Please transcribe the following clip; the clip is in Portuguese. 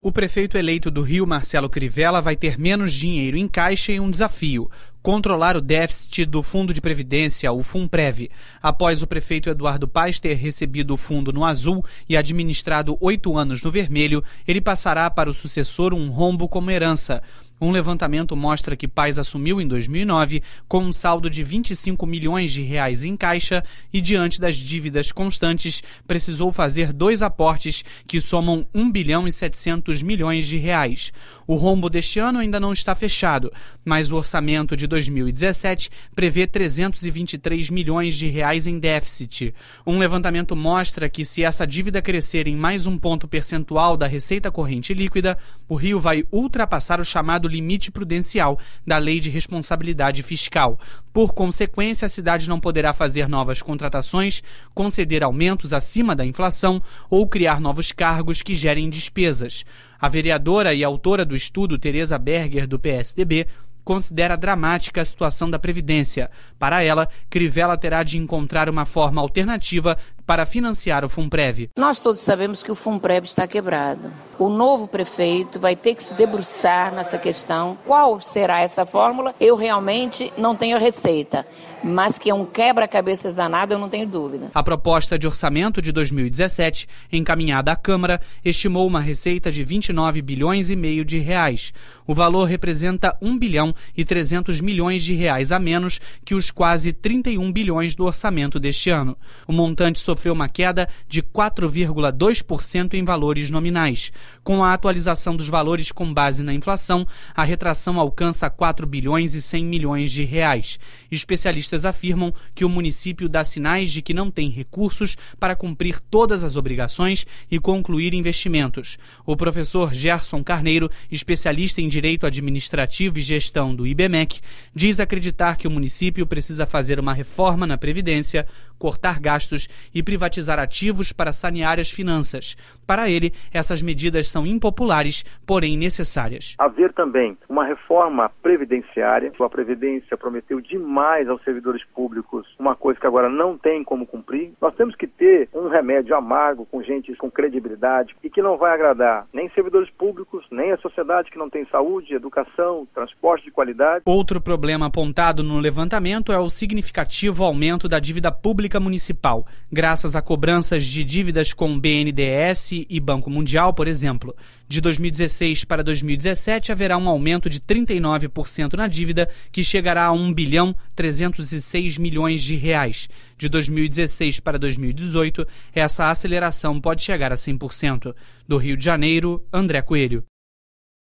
O prefeito eleito do Rio, Marcelo Crivella, vai ter menos dinheiro em caixa e um desafio: controlar o déficit do Fundo de Previdência, o FUNPREV. Após o prefeito Eduardo Paes ter recebido o fundo no azul e administrado oito anos no vermelho, ele passará para o sucessor um rombo como herança. Um levantamento mostra que Paz assumiu em 2009 com um saldo de 25 milhões de reais em caixa e diante das dívidas constantes precisou fazer dois aportes que somam 1 bilhão e 700 milhões de reais. O rombo deste ano ainda não está fechado, mas o orçamento de 2017 prevê 323 milhões de reais em déficit. Um levantamento mostra que se essa dívida crescer em mais um ponto percentual da receita corrente líquida, o Rio vai ultrapassar o chamado limite prudencial da Lei de Responsabilidade Fiscal. Por consequência, a cidade não poderá fazer novas contratações, conceder aumentos acima da inflação ou criar novos cargos que gerem despesas. A vereadora e autora do estudo, Tereza Berger, do PSDB, considera dramática a situação da Previdência. Para ela, Crivella terá de encontrar uma forma alternativa para financiar o FUNPREV. Nós todos sabemos que o FUNPREV está quebrado. O novo prefeito vai ter que se debruçar nessa questão. Qual será essa fórmula? Eu realmente não tenho receita, mas que é um quebra-cabeças danado, eu não tenho dúvida. A proposta de orçamento de 2017, encaminhada à Câmara, estimou uma receita de 29 bilhões e meio de reais. O valor representa 1 bilhão e 300 milhões de reais a menos que os quase 31 bilhões do orçamento deste ano. O montante sofrido sofreu uma queda de 4,2% em valores nominais. Com a atualização dos valores com base na inflação, a retração alcança 4 bilhões e 100 milhões de reais. Especialistas afirmam que o município dá sinais de que não tem recursos para cumprir todas as obrigações e concluir investimentos. O professor Gerson Carneiro, especialista em direito administrativo e gestão do IBMEC, diz acreditar que o município precisa fazer uma reforma na previdência, cortar gastos e privatizar ativos para sanear as finanças. Para ele, essas medidas são impopulares, porém necessárias. Haver também uma reforma previdenciária. A Previdência prometeu demais aos servidores públicos uma coisa que agora não tem como cumprir. Nós temos que ter um remédio amargo com gente com credibilidade e que não vai agradar nem servidores públicos, nem a sociedade que não tem saúde, educação, transporte de qualidade. Outro problema apontado no levantamento é o significativo aumento da dívida pública municipal. Gra graças a cobranças de dívidas com BNDES e Banco Mundial, por exemplo. De 2016 para 2017 haverá um aumento de 39% na dívida, que chegará a 1 bilhão 306 milhões de reais. De 2016 para 2018, essa aceleração pode chegar a 100%. Do Rio de Janeiro, André Coelho.